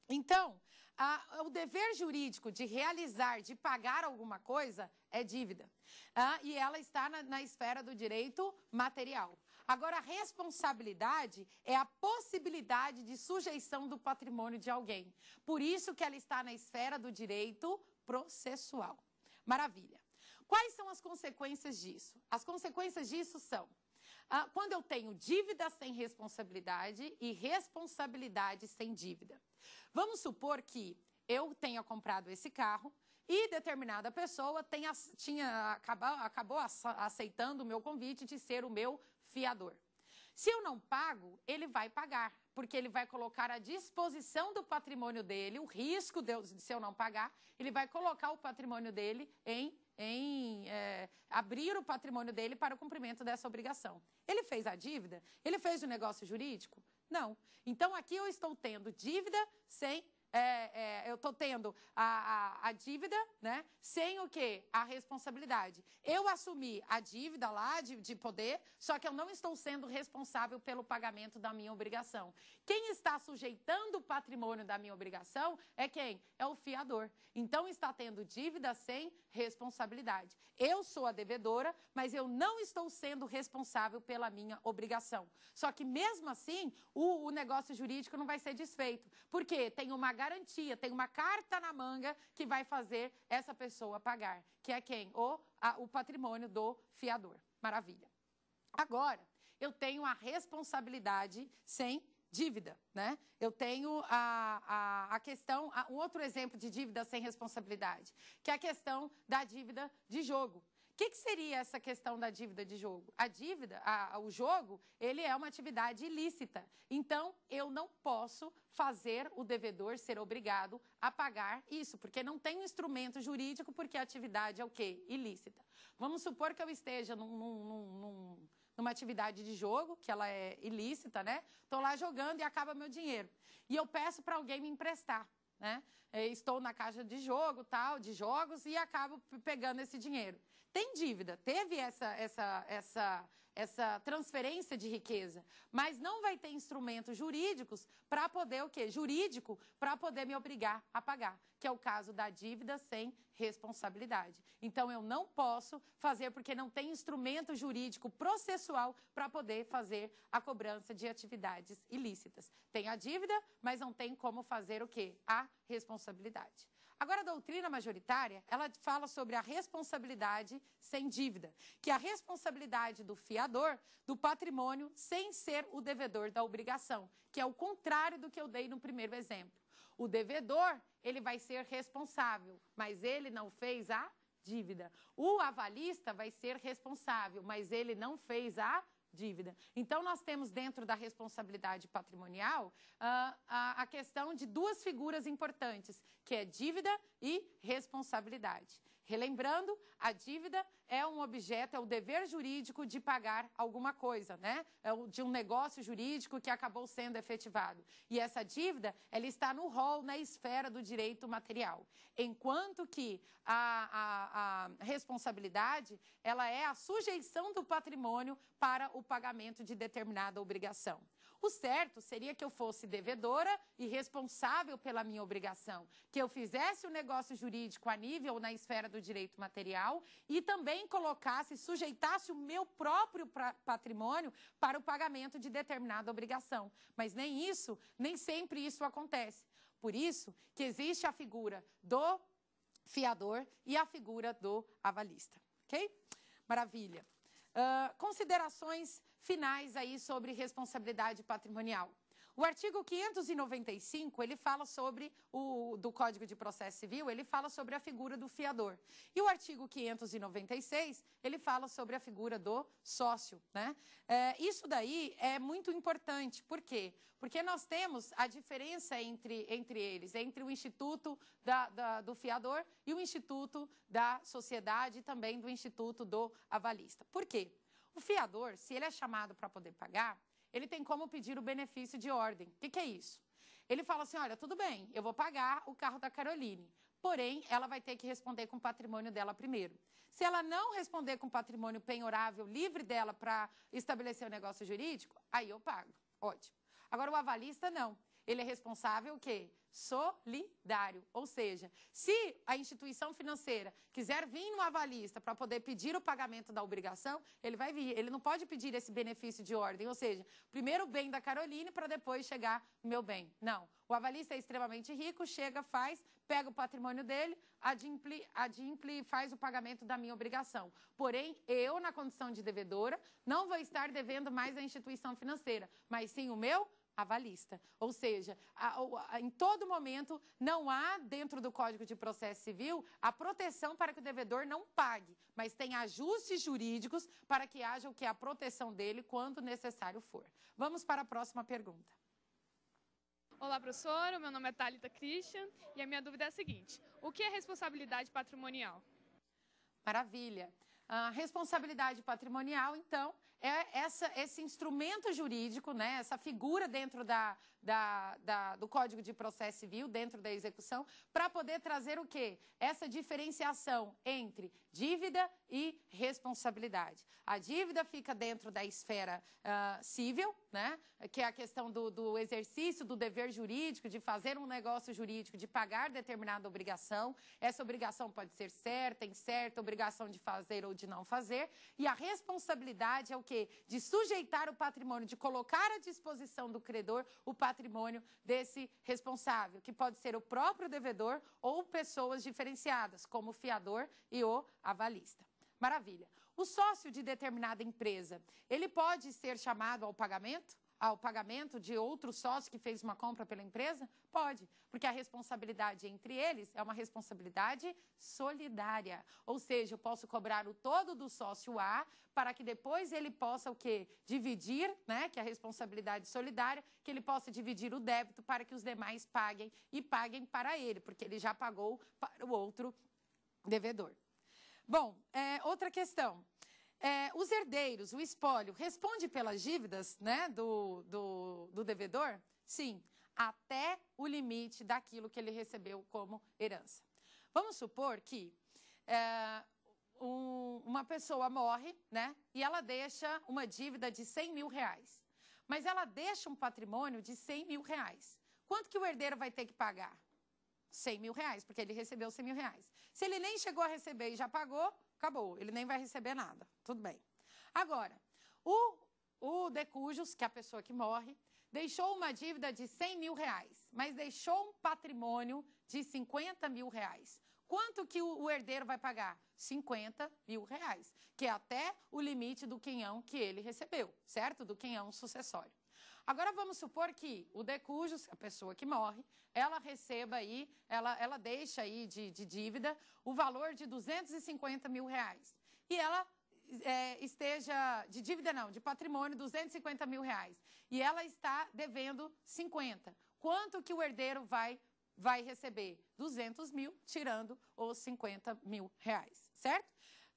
Então, a, o dever jurídico de realizar, de pagar alguma coisa, é dívida. Ah, e ela está na, na esfera do direito material. Agora, a responsabilidade é a possibilidade de sujeição do patrimônio de alguém. Por isso que ela está na esfera do direito processual. Maravilha. Quais são as consequências disso? As consequências disso são ah, quando eu tenho dívida sem responsabilidade e responsabilidade sem dívida. Vamos supor que eu tenha comprado esse carro e determinada pessoa tenha, tinha, acabou, acabou aceitando o meu convite de ser o meu fiador. Se eu não pago, ele vai pagar, porque ele vai colocar à disposição do patrimônio dele, o risco de, se eu não pagar, ele vai colocar o patrimônio dele em, em é, abrir o patrimônio dele para o cumprimento dessa obrigação. Ele fez a dívida? Ele fez o negócio jurídico? Não. Então aqui eu estou tendo dívida sem é, é, eu estou tendo a, a, a, dívida, né? Sem o quê? A responsabilidade. Eu assumi a dívida lá de, de poder, só que eu não estou sendo responsável pelo pagamento da minha obrigação. Quem está sujeitando o patrimônio da minha obrigação é quem? É o fiador. Então está tendo dívida sem responsabilidade. Eu sou a devedora, mas eu não estou sendo responsável pela minha obrigação. Só que mesmo assim, o, o negócio jurídico não vai ser desfeito, porque tem uma garantia, tem uma carta na manga que vai fazer essa pessoa pagar, que é quem? O, a, o patrimônio do fiador. Maravilha. Agora, eu tenho a responsabilidade sem dívida, né? Eu tenho a, a, a questão, a, um outro exemplo de dívida sem responsabilidade, que é a questão da dívida de jogo. O que, que seria essa questão da dívida de jogo? A dívida, a, o jogo, ele é uma atividade ilícita. Então, eu não posso fazer o devedor ser obrigado a pagar isso, porque não tem um instrumento jurídico, porque a atividade é o quê? Ilícita. Vamos supor que eu esteja num, num, num numa atividade de jogo, que ela é ilícita, né? Estou lá jogando e acaba meu dinheiro. E eu peço para alguém me emprestar. Né? É, estou na caixa de jogo, tal, de jogos e acabo pegando esse dinheiro. Tem dívida, teve essa, essa, essa essa transferência de riqueza, mas não vai ter instrumentos jurídicos para poder o quê? Jurídico para poder me obrigar a pagar, que é o caso da dívida sem responsabilidade. Então eu não posso fazer porque não tem instrumento jurídico processual para poder fazer a cobrança de atividades ilícitas. Tem a dívida, mas não tem como fazer o quê? A responsabilidade. Agora, a doutrina majoritária, ela fala sobre a responsabilidade sem dívida, que é a responsabilidade do fiador do patrimônio sem ser o devedor da obrigação, que é o contrário do que eu dei no primeiro exemplo. O devedor, ele vai ser responsável, mas ele não fez a dívida. O avalista vai ser responsável, mas ele não fez a dívida dívida. Então, nós temos dentro da responsabilidade patrimonial uh, a, a, questão de duas figuras importantes, que é dívida e responsabilidade. Relembrando, a dívida é um objeto, é o dever jurídico de pagar alguma coisa, né? É o de um negócio jurídico que acabou sendo efetivado. E essa dívida, ela está no rol, na esfera do direito material. Enquanto que a, a, a responsabilidade, ela é a sujeição do patrimônio para o pagamento de determinada obrigação. O certo seria que eu fosse devedora e responsável pela minha obrigação, que eu fizesse o um negócio jurídico a nível na esfera do direito material e também colocasse, sujeitasse o meu próprio patrimônio para o pagamento de determinada obrigação. Mas nem isso, nem sempre isso acontece. Por isso que existe a figura do fiador e a figura do avalista, ok? Maravilha. Uh, considerações finais aí sobre responsabilidade patrimonial. O artigo 595, ele fala sobre o do Código de Processo Civil, ele fala sobre a figura do fiador. E o artigo 596, ele fala sobre a figura do sócio, né? É, isso daí é muito importante, por quê? Porque nós temos a diferença entre, entre eles, entre o Instituto da, da, do Fiador e o Instituto da Sociedade e também do Instituto do Avalista. Por quê? O fiador, se ele é chamado para poder pagar, ele tem como pedir o benefício de ordem. O que, que é isso? Ele fala assim: olha, tudo bem, eu vou pagar o carro da Caroline, porém ela vai ter que responder com o patrimônio dela primeiro. Se ela não responder com o patrimônio penhorável livre dela para estabelecer o um negócio jurídico, aí eu pago. Ótimo. Agora o avalista não. Ele é responsável o quê? Solidário. Ou seja, se a instituição financeira quiser vir no avalista para poder pedir o pagamento da obrigação, ele vai vir. Ele não pode pedir esse benefício de ordem, ou seja, primeiro o bem da Caroline para depois chegar o meu bem. Não. O avalista é extremamente rico, chega, faz, pega o patrimônio dele, adimple, adimple faz o pagamento da minha obrigação. Porém, eu, na condição de devedora, não vou estar devendo mais à instituição financeira, mas sim o meu avalista. Ou seja, a, a, em todo momento não há dentro do Código de Processo Civil a proteção para que o devedor não pague, mas tem ajustes jurídicos para que haja o que é a proteção dele quando necessário for. Vamos para a próxima pergunta. Olá, professora. Meu nome é Thalita Christian e a minha dúvida é a seguinte: o que é responsabilidade patrimonial? Maravilha. A ah, responsabilidade patrimonial, então, é essa, esse instrumento jurídico, né, essa figura dentro da, da, da, do Código de Processo Civil, dentro da execução, para poder trazer o quê? Essa diferenciação entre dívida e responsabilidade. A dívida fica dentro da esfera uh, civil, né, que é a questão do, do exercício do dever jurídico, de fazer um negócio jurídico, de pagar determinada obrigação. Essa obrigação pode ser certa, incerta, obrigação de fazer ou de não fazer. E a responsabilidade é o quê? De sujeitar o patrimônio, de colocar à disposição do credor o patrimônio desse responsável, que pode ser o próprio devedor ou pessoas diferenciadas, como o fiador e o avalista. Maravilha. O sócio de determinada empresa, ele pode ser chamado ao pagamento? ao pagamento de outro sócio que fez uma compra pela empresa? Pode, porque a responsabilidade entre eles é uma responsabilidade solidária. Ou seja, eu posso cobrar o todo do sócio A para que depois ele possa o quê? Dividir, né, que é a responsabilidade solidária, que ele possa dividir o débito para que os demais paguem e paguem para ele, porque ele já pagou para o outro devedor. Bom, é, outra questão. É, os herdeiros, o espólio, responde pelas dívidas né, do, do, do devedor? Sim, até o limite daquilo que ele recebeu como herança. Vamos supor que é, um, uma pessoa morre né, e ela deixa uma dívida de 100 mil reais, mas ela deixa um patrimônio de 100 mil reais. Quanto que o herdeiro vai ter que pagar? 100 mil reais, porque ele recebeu 100 mil reais. Se ele nem chegou a receber e já pagou, Acabou, ele nem vai receber nada. Tudo bem. Agora, o, o que é a pessoa que morre, deixou uma dívida de 100 mil reais, mas deixou um patrimônio de 50 mil reais. Quanto que o, o herdeiro vai pagar? 50 mil reais, que é até o limite do quinhão que ele recebeu, certo? Do quinhão sucessório. Agora vamos supor que o decujus, a pessoa que morre, ela receba aí, ela, ela deixa aí de, de dívida o valor de 250 mil reais. E ela é, esteja de dívida não, de patrimônio, 250 mil reais. E ela está devendo 50. Quanto que o herdeiro vai vai receber? 200 mil, tirando os 50 mil reais, certo?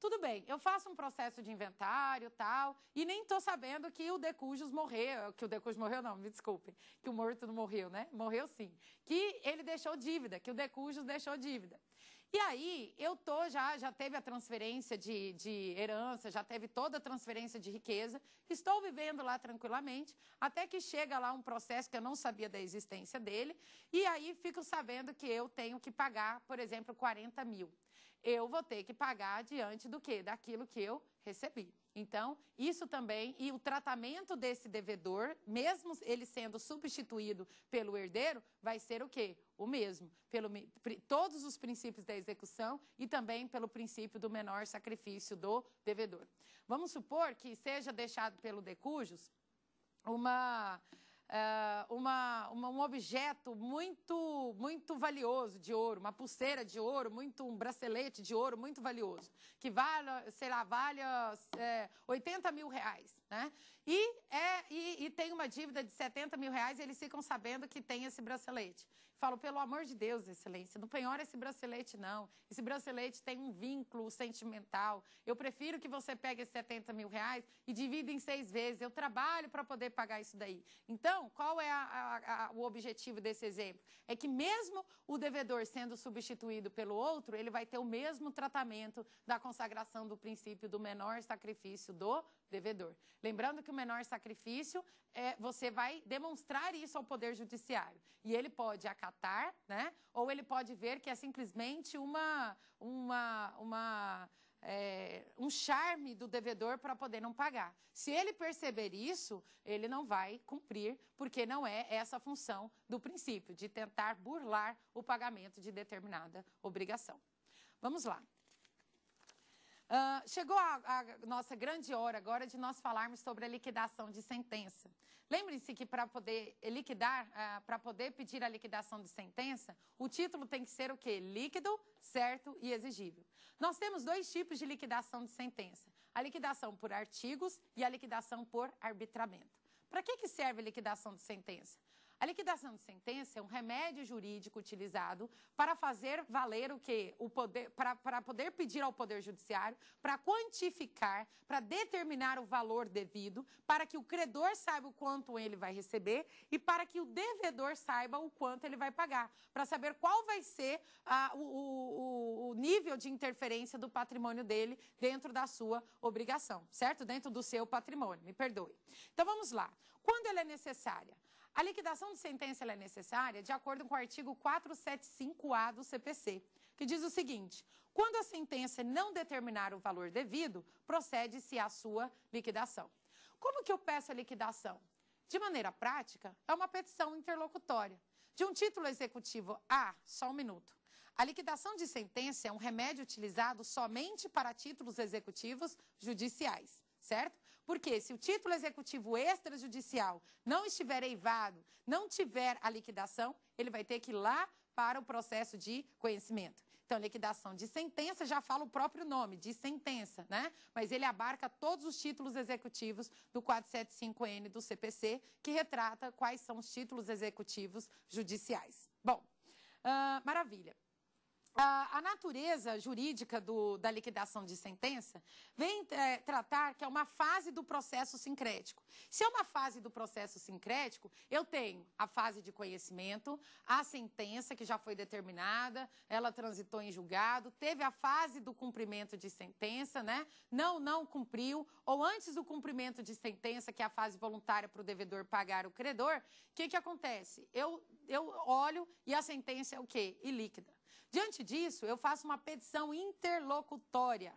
tudo bem, eu faço um processo de inventário tal, e nem tô sabendo que o Decujos morreu, que o Decujos morreu não, me desculpem, que o morto não morreu, né? Morreu sim. Que ele deixou dívida, que o Decujos deixou dívida. E aí, eu tô já, já teve a transferência de, de herança, já teve toda a transferência de riqueza, estou vivendo lá tranquilamente, até que chega lá um processo que eu não sabia da existência dele, e aí fico sabendo que eu tenho que pagar, por exemplo, 40 mil eu vou ter que pagar diante do quê? Daquilo que eu recebi. Então, isso também, e o tratamento desse devedor, mesmo ele sendo substituído pelo herdeiro, vai ser o quê? O mesmo, pelo todos os princípios da execução e também pelo princípio do menor sacrifício do devedor. Vamos supor que seja deixado pelo decujus uma ah, uma, uma, um objeto muito, muito valioso de ouro, uma pulseira de ouro, muito, um bracelete de ouro muito valioso, que vale, sei lá, vale é, 80 mil reais, né? E, é, e, e tem uma dívida de 70 mil reais e eles ficam sabendo que tem esse bracelete. Falo, pelo amor de Deus, Excelência, não penhora esse bracelete, não. Esse bracelete tem um vínculo sentimental. Eu prefiro que você pegue esses 70 mil reais e divida em seis vezes. Eu trabalho para poder pagar isso daí. Então, qual é a, a, a, o objetivo desse exemplo? É que mesmo o devedor sendo substituído pelo outro, ele vai ter o mesmo tratamento da consagração do princípio do menor sacrifício do devedor. Lembrando que o menor sacrifício é você vai demonstrar isso ao poder judiciário e ele pode acatar, né? Ou ele pode ver que é simplesmente uma uma uma é, um charme do devedor para poder não pagar. Se ele perceber isso, ele não vai cumprir, porque não é essa a função do princípio, de tentar burlar o pagamento de determinada obrigação. Vamos lá. Uh, chegou a, a, nossa grande hora agora de nós falarmos sobre a liquidação de sentença. Lembre-se que para poder liquidar, uh, ah, para poder pedir a liquidação de sentença, o título tem que ser o quê? Líquido, certo e exigível. Nós temos dois tipos de liquidação de sentença: a liquidação por artigos e a liquidação por arbitramento. Para que, que serve a liquidação de sentença? A liquidação de sentença é um remédio jurídico utilizado para fazer valer o quê? O poder, para, para poder pedir ao Poder Judiciário para quantificar, para determinar o valor devido, para que o credor saiba o quanto ele vai receber e para que o devedor saiba o quanto ele vai pagar, para saber qual vai ser a o, o, o nível de interferência do patrimônio dele dentro da sua obrigação, certo? Dentro do seu patrimônio, me perdoe. Então vamos lá. Quando ela é necessária? A liquidação de sentença é necessária de acordo com o artigo 475-A do CPC, que diz o seguinte: quando a sentença não determinar o valor devido, procede-se à sua liquidação. Como que eu peço a liquidação? De maneira prática, é uma petição interlocutória. De um título executivo A, só um minuto. A liquidação de sentença é um remédio utilizado somente para títulos executivos judiciais, certo? Porque se o título executivo extrajudicial não estiver eivado, não tiver a liquidação, ele vai ter que ir lá para o processo de conhecimento. Então, liquidação de sentença já fala o próprio nome, de sentença, né? Mas ele abarca todos os títulos executivos do 475N do CPC, que retrata quais são os títulos executivos judiciais. Bom, uh, maravilha. A, natureza jurídica do, da liquidação de sentença vem é, tratar que é uma fase do processo sincrético. Se é uma fase do processo sincrético, eu tenho a fase de conhecimento, a sentença que já foi determinada, ela transitou em julgado, teve a fase do cumprimento de sentença, né? Não, não cumpriu, ou antes do cumprimento de sentença, que é a fase voluntária para o devedor pagar o credor, o que, que acontece? Eu, eu olho e a sentença é o quê? Ilíquida. Diante disso, eu faço uma petição interlocutória.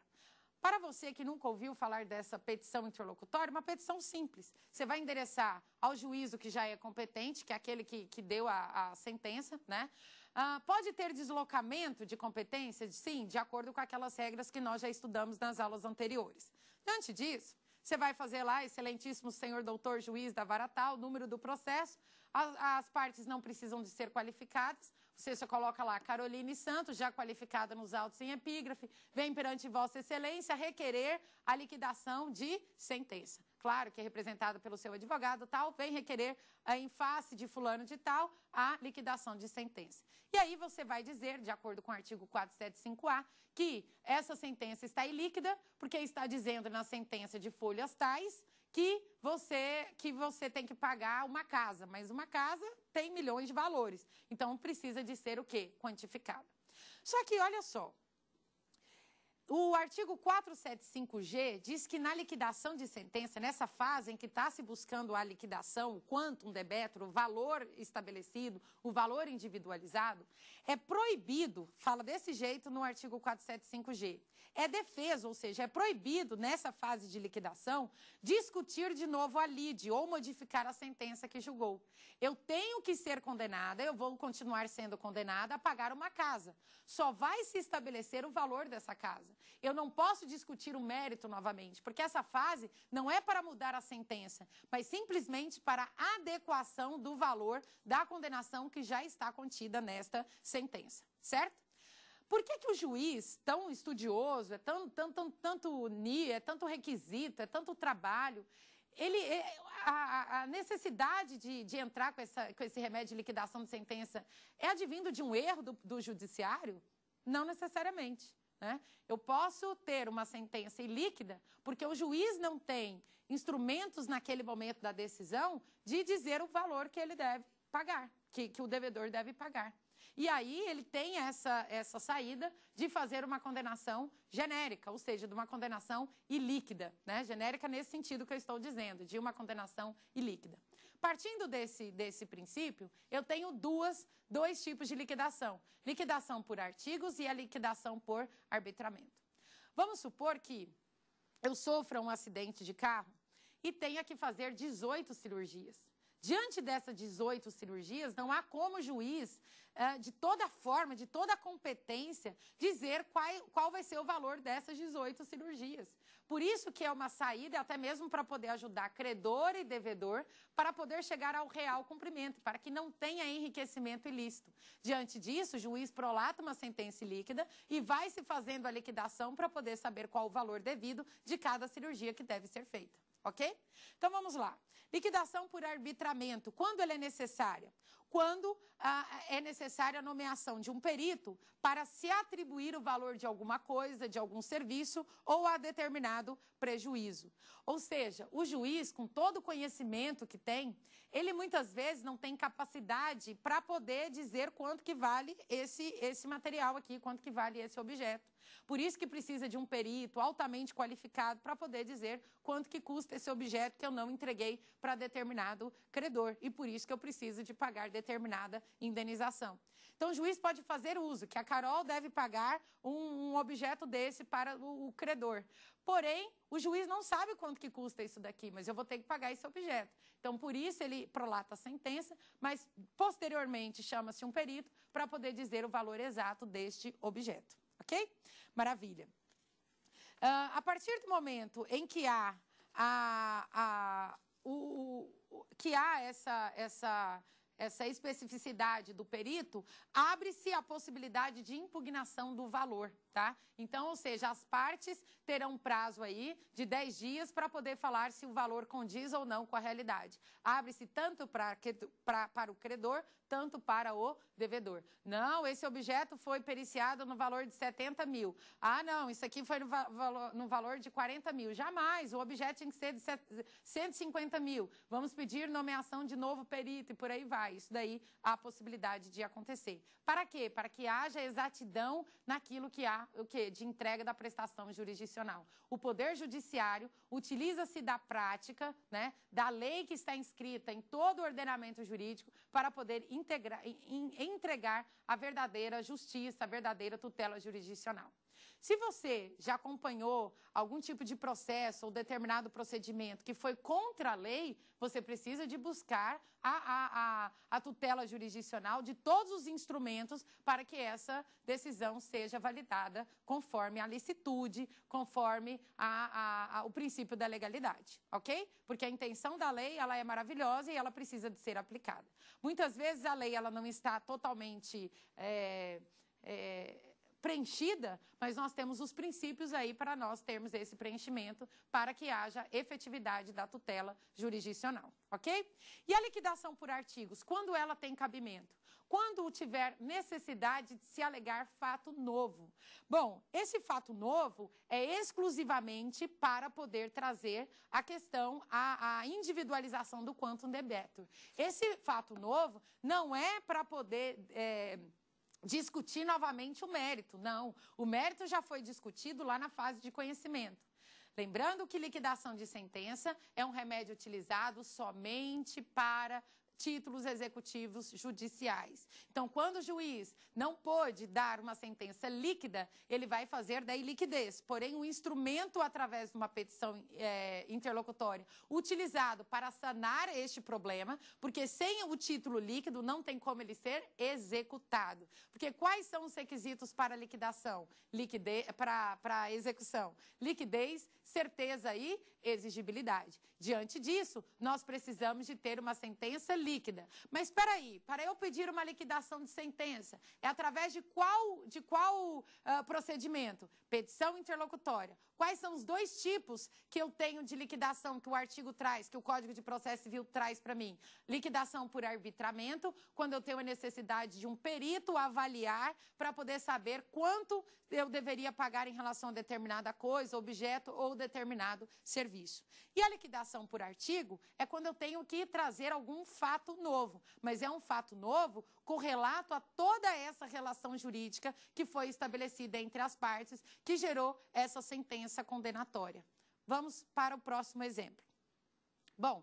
Para você que nunca ouviu falar dessa petição interlocutória, uma petição simples. Você vai endereçar ao juízo que já é competente, que é aquele que, que deu a, a sentença, né? Ah, pode ter deslocamento de competência? Sim, de acordo com aquelas regras que nós já estudamos nas aulas anteriores. Diante disso, você vai fazer lá, excelentíssimo senhor doutor juiz da vara tal, número do processo. As, as partes não precisam de ser qualificadas. Você só coloca lá Caroline Santos, já qualificada nos autos em epígrafe, vem perante Vossa Excelência requerer a liquidação de sentença claro que é representada pelo seu advogado, tal, vem requerer eh, em face de fulano de tal a liquidação de sentença. E aí você vai dizer, de acordo com o artigo 475A, que essa sentença está ilíquida, porque está dizendo na sentença de folhas tais que você que você tem que pagar uma casa, mas uma casa tem milhões de valores. Então precisa de ser o quê? Quantificada. Só que olha só, o artigo 475G diz que na liquidação de sentença, nessa fase em que está se buscando a liquidação, o um debétur, o valor estabelecido, o valor individualizado, é proibido, fala desse jeito no artigo 475G, é defeso, ou seja, é proibido nessa fase de liquidação discutir de novo a lide ou modificar a sentença que julgou. Eu tenho que ser condenada, eu vou continuar sendo condenada a pagar uma casa. Só vai se estabelecer o valor dessa casa. Eu não posso discutir o mérito novamente, porque essa fase não é para mudar a sentença, mas simplesmente para adequação do valor da condenação que já está contida nesta sentença, certo? Por que, que o juiz, tão estudioso, é tão, tão, tão, tanto NI, é tanto requisito, é tanto trabalho, ele, é, a, a necessidade de, de entrar com, essa, com esse remédio de liquidação de sentença é advindo de um erro do, do judiciário? Não necessariamente. Né? Eu posso ter uma sentença ilíquida porque o juiz não tem instrumentos naquele momento da decisão de dizer o valor que ele deve pagar, que, que o devedor deve pagar. E aí ele tem essa, essa saída de fazer uma condenação genérica, ou seja, de uma condenação ilíquida, né? Genérica nesse sentido que eu estou dizendo, de uma condenação ilíquida. Partindo desse, desse princípio, eu tenho duas, dois tipos de liquidação: liquidação por artigos e a liquidação por arbitramento. Vamos supor que eu sofra um acidente de carro e tenha que fazer 18 cirurgias. Diante dessas 18 cirurgias, não há como o juiz, eh, de toda forma, de toda competência, dizer qual vai ser o valor dessas 18 cirurgias. Por isso que é uma saída, até mesmo para poder ajudar credor e devedor, para poder chegar ao real cumprimento, para que não tenha enriquecimento ilícito. Diante disso, o juiz prolata uma sentença líquida e vai se fazendo a liquidação para poder saber qual o valor devido de cada cirurgia que deve ser feita ok? Então vamos lá. Liquidação por arbitramento. Quando ela é necessária? Quando ah, é necessária a nomeação de um perito para se atribuir o valor de alguma coisa, de algum serviço ou a determinado prejuízo. Ou seja, o juiz, com todo o conhecimento que tem, ele muitas vezes não tem capacidade para poder dizer quanto que vale esse, esse material aqui, quanto que vale esse objeto. Por isso que precisa de um perito altamente qualificado para poder dizer quanto que custa esse objeto que eu não entreguei para determinado credor e por isso que eu preciso de pagar determinada indenização. Então, o juiz pode fazer uso que a Carol deve pagar um, um objeto desse para o, o credor. Porém, o juiz não sabe quanto que custa isso daqui, mas eu vou ter que pagar esse objeto. Então, por isso ele prolata a sentença, mas posteriormente chama-se um perito para poder dizer o valor exato deste objeto. Ok? Maravilha. Uh, a partir do momento em que há a, a, o, o, que há essa, essa, essa especificidade do perito, abre-se a possibilidade de impugnação do valor, tá? Então, ou seja, as partes terão um prazo aí de 10 dias para poder falar se o valor condiz ou não com a realidade. Abre-se tanto pra, pra, para o credor tanto para o devedor. Não, esse objeto foi periciado no valor de 70 mil. Ah, não, isso aqui foi no, valo, no valor de 40 mil. Jamais, o objeto tinha que ser de 150 mil. Vamos pedir nomeação de novo perito e por aí vai. Isso daí há possibilidade de acontecer. Para quê? Para que haja exatidão naquilo que há o quê? de entrega da prestação jurisdicional. O Poder Judiciário utiliza-se da prática, né, da lei que está inscrita em todo o ordenamento jurídico para poder integrar, entregar a verdadeira justiça, a verdadeira tutela jurisdicional. Se você já acompanhou algum tipo de processo ou determinado procedimento que foi contra a lei, você precisa de buscar a, a, a, a tutela jurisdicional de todos os instrumentos para que essa decisão seja validada conforme a licitude, conforme a, o princípio da legalidade, ok? Porque a intenção da lei ela é maravilhosa e ela precisa de ser aplicada. Muitas vezes a lei ela não está totalmente é, é, preenchida, mas nós temos os princípios aí para nós termos esse preenchimento para que haja efetividade da tutela jurisdicional, ok? E a liquidação por artigos, quando ela tem cabimento? Quando tiver necessidade de se alegar fato novo. Bom, esse fato novo é exclusivamente para poder trazer a questão, a, a individualização do quantum debetor. Esse fato novo não é para poder... É, discutir novamente o mérito. Não, o mérito já foi discutido lá na fase de conhecimento. Lembrando que liquidação de sentença é um remédio utilizado somente para títulos executivos judiciais. Então, quando o juiz não pôde dar uma sentença líquida, ele vai fazer da liquidez. Porém, o um instrumento, através de uma petição é, interlocutória, utilizado para sanar este problema, porque sem o título líquido não tem como ele ser executado. Porque quais são os requisitos para liquidação? Liquide... Para execução? Liquidez, certeza e exigibilidade. Diante disso, nós precisamos de ter uma sentença líquida. Mas espera aí, para eu pedir uma liquidação de sentença, é através de qual, de qual uh, procedimento? Petição interlocutória Quais são os dois tipos que eu tenho de liquidação que o artigo traz, que o Código de Processo Civil traz para mim? Liquidação por arbitramento, quando eu tenho a necessidade de um perito avaliar para poder saber quanto eu deveria pagar em relação a determinada coisa, objeto ou determinado serviço. E a liquidação por artigo é quando eu tenho que trazer algum fato novo, mas é um fato novo correlato a toda essa relação jurídica que foi estabelecida entre as partes, que gerou essa sentença condenatória. Vamos para o próximo exemplo. Bom,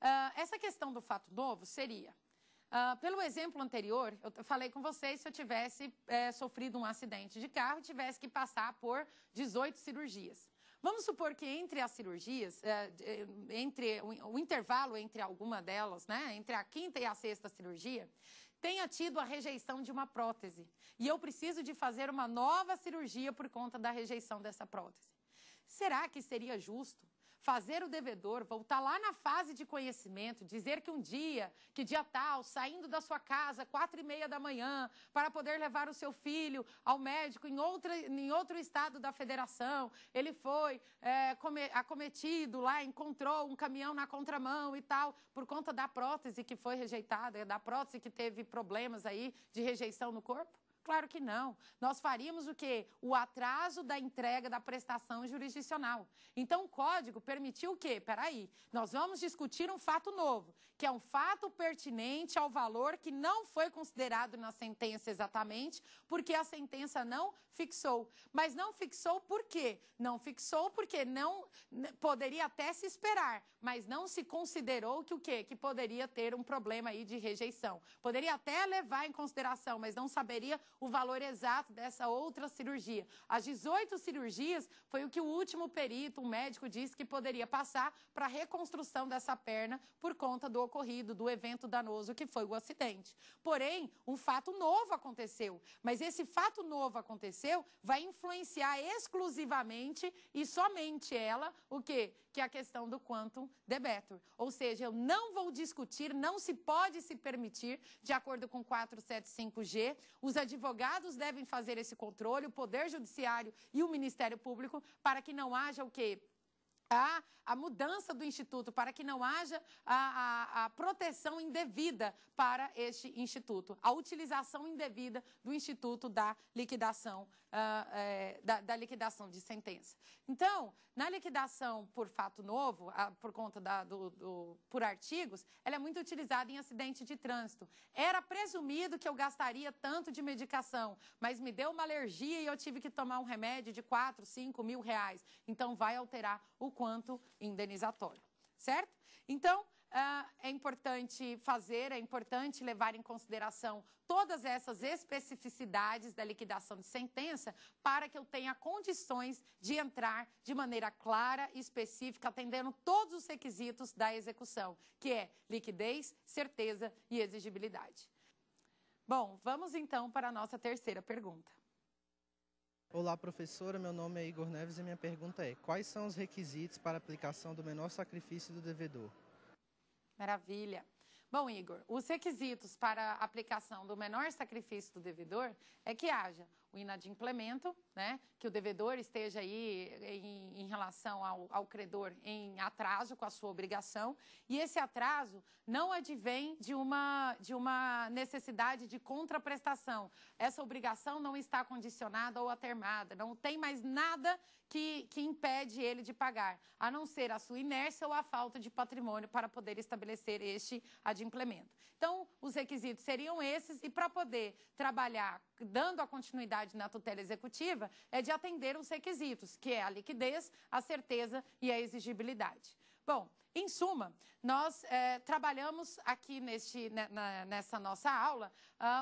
ah, essa questão do fato novo seria. Uh, pelo exemplo anterior, eu falei com vocês se eu tivesse é, sofrido um acidente de carro e tivesse que passar por 18 cirurgias. Vamos supor que entre as cirurgias, eh, entre o, o intervalo entre alguma delas, né, entre a quinta e a sexta cirurgia, tenha tido a rejeição de uma prótese e eu preciso de fazer uma nova cirurgia por conta da rejeição dessa prótese. Será que seria justo fazer o devedor voltar lá na fase de conhecimento, dizer que um dia, que dia tal, saindo da sua casa, quatro e meia da manhã, para poder levar o seu filho ao médico em, outra, em outro estado da federação, ele foi é, come, acometido lá, encontrou um caminhão na contramão e tal, por conta da prótese que foi rejeitada, da prótese que teve problemas aí de rejeição no corpo? Claro que não. Nós faríamos o quê? O atraso da entrega da prestação jurisdicional. Então, o código permitiu o quê? Peraí, nós vamos discutir um fato novo, que é um fato pertinente ao valor que não foi considerado na sentença exatamente, porque a sentença não fixou. Mas não fixou por quê? Não fixou porque não poderia até se esperar, mas não se considerou que o quê? Que poderia ter um problema aí de rejeição. Poderia até levar em consideração, mas não saberia o valor exato dessa outra cirurgia. As 18 cirurgias foi o que o último perito, um médico, disse que poderia passar para a reconstrução dessa perna por conta do ocorrido, do evento danoso que foi o acidente. Porém, um fato novo aconteceu, mas esse fato novo aconteceu vai influenciar exclusivamente e somente ela o que que é a questão do quantum debetor. Ou seja, eu não vou discutir, não se pode se permitir, de acordo com 475G, os advogados devem fazer esse controle, o Poder Judiciário e o Ministério Público, para que não haja o quê? a, a, mudança do Instituto para que não haja a, a, a, proteção indevida para este Instituto, a utilização indevida do Instituto da liquidação, uh, é, da, da, liquidação de sentença. Então, na liquidação por fato novo, por conta da, do, do, por artigos, ela é muito utilizada em acidente de trânsito. Era presumido que eu gastaria tanto de medicação, mas me deu uma alergia e eu tive que tomar um remédio de 4, 5 mil reais. Então, vai alterar o quanto indenizatório, certo? Então, ah, é importante fazer, é importante levar em consideração todas essas especificidades da liquidação de sentença para que eu tenha condições de entrar de maneira clara e específica, atendendo todos os requisitos da execução, que é liquidez, certeza e exigibilidade. Bom, vamos então para a nossa terceira pergunta. Olá, professora. Meu nome é Igor Neves e minha pergunta é: quais são os requisitos para aplicação do menor sacrifício do devedor? Maravilha. Bom, Igor, os requisitos para a aplicação do menor sacrifício do devedor é que haja o inadimplemento, né? Que o devedor esteja aí em, em relação ao, ao, credor em atraso com a sua obrigação. E esse atraso não advém de uma, de uma necessidade de contraprestação. Essa obrigação não está condicionada ou atermada. Não tem mais nada que, que impede ele de pagar, a não ser a sua inércia ou a falta de patrimônio para poder estabelecer este adimplemento. Então, os requisitos seriam esses e para poder trabalhar dando a continuidade na tutela executiva, é de atender os requisitos, que é a liquidez, a certeza e a exigibilidade. Bom, em suma, nós é, trabalhamos aqui neste, né, na, nessa nossa aula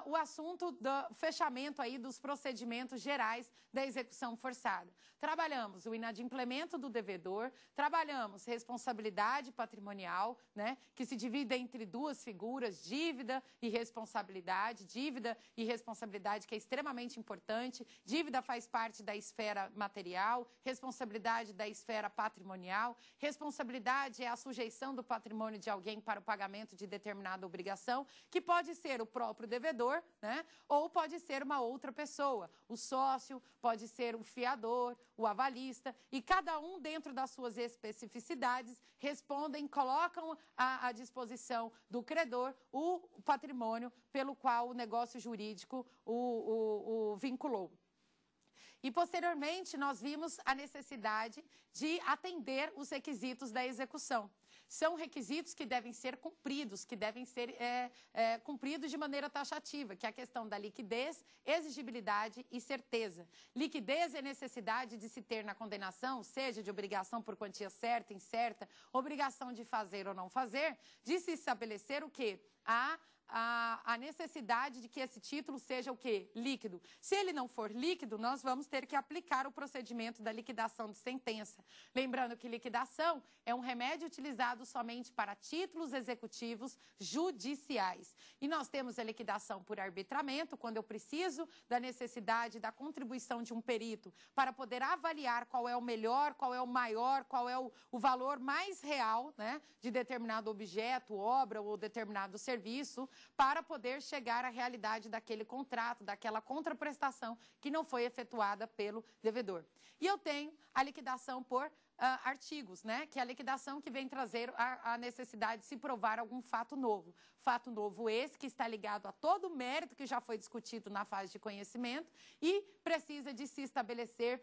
uh, o assunto do fechamento aí dos procedimentos gerais da execução forçada. Trabalhamos o inadimplemento do devedor, trabalhamos responsabilidade patrimonial, né, que se divide entre duas figuras, dívida e responsabilidade. Dívida e responsabilidade que é extremamente importante. Dívida faz parte da esfera material, responsabilidade da esfera patrimonial. Responsabilidade é a sujeição do patrimônio de alguém para o pagamento de determinada obrigação, que pode ser o próprio devedor, né? Ou pode ser uma outra pessoa, o sócio, pode ser o fiador, o avalista, e cada um dentro das suas especificidades respondem, colocam à, à disposição do credor o patrimônio pelo qual o negócio jurídico o, o, o vinculou. E, posteriormente, nós vimos a necessidade de atender os requisitos da execução. São requisitos que devem ser cumpridos, que devem ser é, é, cumpridos de maneira taxativa, que é a questão da liquidez, exigibilidade e certeza. Liquidez é necessidade de se ter na condenação, seja de obrigação por quantia certa, incerta, obrigação de fazer ou não fazer, de se estabelecer o que? A a, a necessidade de que esse título seja o quê? Líquido. Se ele não for líquido, nós vamos ter que aplicar o procedimento da liquidação de sentença. Lembrando que liquidação é um remédio utilizado somente para títulos executivos judiciais. E nós temos a liquidação por arbitramento, quando eu preciso da necessidade da contribuição de um perito para poder avaliar qual é o melhor, qual é o maior, qual é o, o valor mais real né, de determinado objeto, obra ou determinado serviço para poder chegar à realidade daquele contrato, daquela contraprestação que não foi efetuada pelo devedor. E eu tenho a liquidação por uh, artigos, né? Que é a liquidação que vem trazer a, a necessidade de se provar algum fato novo. Fato novo esse que está ligado a todo o mérito que já foi discutido na fase de conhecimento e precisa de se estabelecer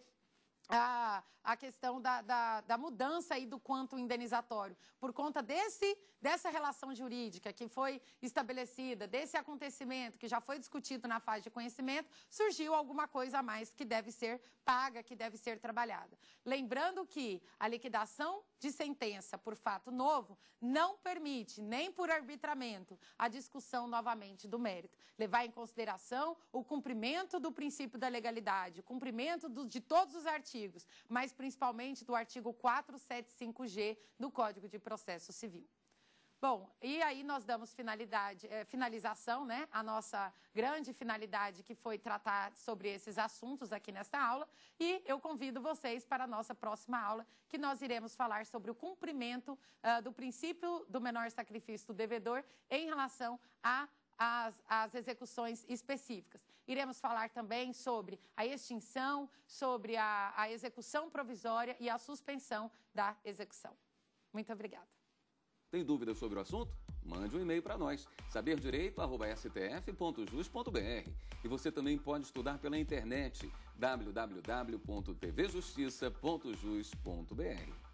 a, a questão da, da, da, mudança e do quanto indenizatório. Por conta desse, dessa relação jurídica que foi estabelecida, desse acontecimento que já foi discutido na fase de conhecimento, surgiu alguma coisa a mais que deve ser paga, que deve ser trabalhada. Lembrando que a liquidação de sentença por fato novo não permite, nem por arbitramento, a discussão novamente do mérito. Levar em consideração o cumprimento do princípio da legalidade, o cumprimento do, de todos os artigos, mas principalmente do artigo 475G do Código de Processo Civil. Bom, e aí nós damos finalidade, eh, finalização, né? A nossa grande finalidade que foi tratar sobre esses assuntos aqui nesta aula. E eu convido vocês para a nossa próxima aula, que nós iremos falar sobre o cumprimento ah, do princípio do menor sacrifício do devedor em relação a as, as, execuções específicas. Iremos falar também sobre a extinção, sobre a, a execução provisória e a suspensão da execução. Muito obrigada. Tem dúvidas sobre o assunto? Mande um e-mail para nós, saberdireito.stf.jus.br. E você também pode estudar pela internet www.tvjustiça.jus.br.